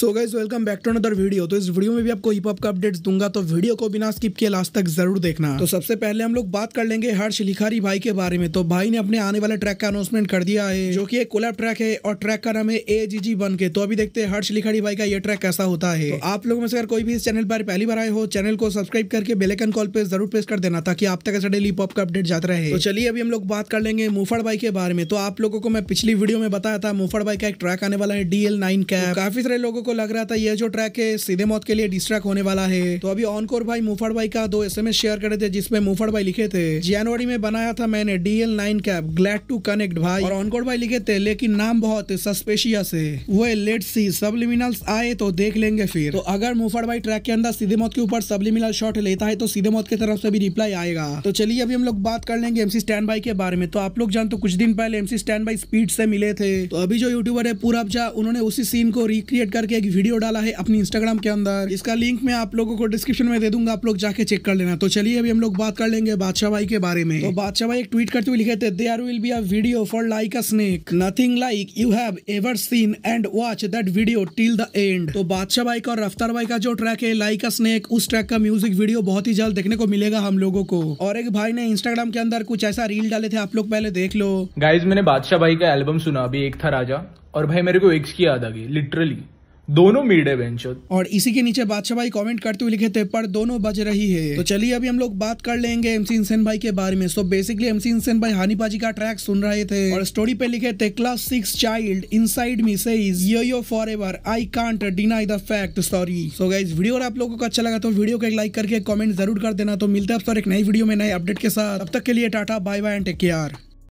so guys welcome back to another video तो इस video में भी आपको हिप हॉप का अपडेट्स दूंगा तो वीडियो को बिना स्किप किए लास्ट तक जरूर देखना तो सबसे पहले हम लोग बात कर लेंगे हर्ष लिखारी भाई के बारे में तो भाई ने अपने आने वाले ट्रैक का अनाउंसमेंट कर दिया है जो कि एक कोलैब ट्रैक है और ट्रैक का नाम है ए जी जी बन के तो अभी देखते हैं हर्ष लिखारी भाई का ये ट्रैक कैसा होता है तो आप लोगों में से अगर कोई भी इस चैनल पर पहली बार आए हो चैनल को सब्सक्राइब करके बेलेकन कॉल पर जरूर प्रेस कर देना ताकि आप तक ऐसा डेली हिप हॉप का अपडेट जाता रहे तो चलिए अभी हम लोग बात कर लेंगे मुफड़ भाई के बारे में तो आप लोगों को मैं पिछली वीडियो में बताया था मुफड़ भाई का एक ट्रैक आने वाला है डी एल नाइन का काफी सारे लोगों को को लग रहा था यह जो ट्रैक है सीधे मौत के लिए डिस्ट्रैक्ट होने वाला है तो अभी ऑनकोर भाई मुफड़ भाई का दो एस शेयर करे थे जिसमें मुफड़ भाई लिखे थे जनवरी में बनाया था मैंने DL nine cap glad to connect भाई और ऑनकोर भाई लिखे थे लेकिन नाम बहुत सस्पेशियस है वो लेट सी सबलिमिनल्स आए तो देख लेंगे फिर तो अगर मुफड़ भाई ट्रैक के अंदर सीधे मौत के ऊपर सबलिमिनल शॉट लेता है तो सीधे मौत की तरफ से भी रिप्लाई आएगा तो चलिए अभी हम लोग बात कर लेंगे एमसी स्टैंड बाई के बारे में तो आप लोग जानते तो कुछ दिन पहले एमसी स्टैंड बाई स्पीड से मिले थे तो अभी जो यूट्यूबर है पूरा उन्होंने उसी सीन को रिक्रिएट करके एक वीडियो डाला है अपनी इंस्टाग्राम के अंदर इसका लिंक मैं आप लोगों को डिस्क्रिप्शन में दे दूंगा आप लोग जाके चेक कर लेना तो चलिए अभी हम लोग बात कर लेंगे बादशाह भाई के बारे में तो बादशाह भाई एक ट्वीट करते हुए लिखे थे they are will be a video for like a snake nothing like you have ever seen and watch that video till the end तो बादशाह भाई का और रफ्तार भाई का जो ट्रैक है लाइक अ स्नेक उस ट्रैक का म्यूजिक वीडियो बहुत ही जल्द देखने को मिलेगा हम लोगों को और एक भाई ने इंस्टाग्राम के अंदर कुछ ऐसा रील डाले थे आप लोग पहले देख लो गाइज मैंने बादशाह भाई का एल्बम सुना अभी एक था राजा और भाई मेरे को एक्स की याद आ गई लिटरली दोनों मिड है वेंचर और इसी के नीचे बादशाह भाई कमेंट करते हुए लिखे थे पर दोनों बज रही है तो चलिए अभी हम लोग बात कर लेंगे एमसी इंसेन भाई के बारे में सो बेसिकली एमसी इंसेन भाई हानिपा का ट्रैक सुन रहे थे और स्टोरी पे लिखे थे class six child inside me से yo yo forever I can't deny the fact sorry so guys video आप लोगों को अच्छा लगा तो वीडियो को एक लाइक करके कॉमेंट जरूर कर देना तो मिलते हैं आप सर एक नई वीडियो में नए अपडेट के साथ अब तक के लिए tata bye bye and take care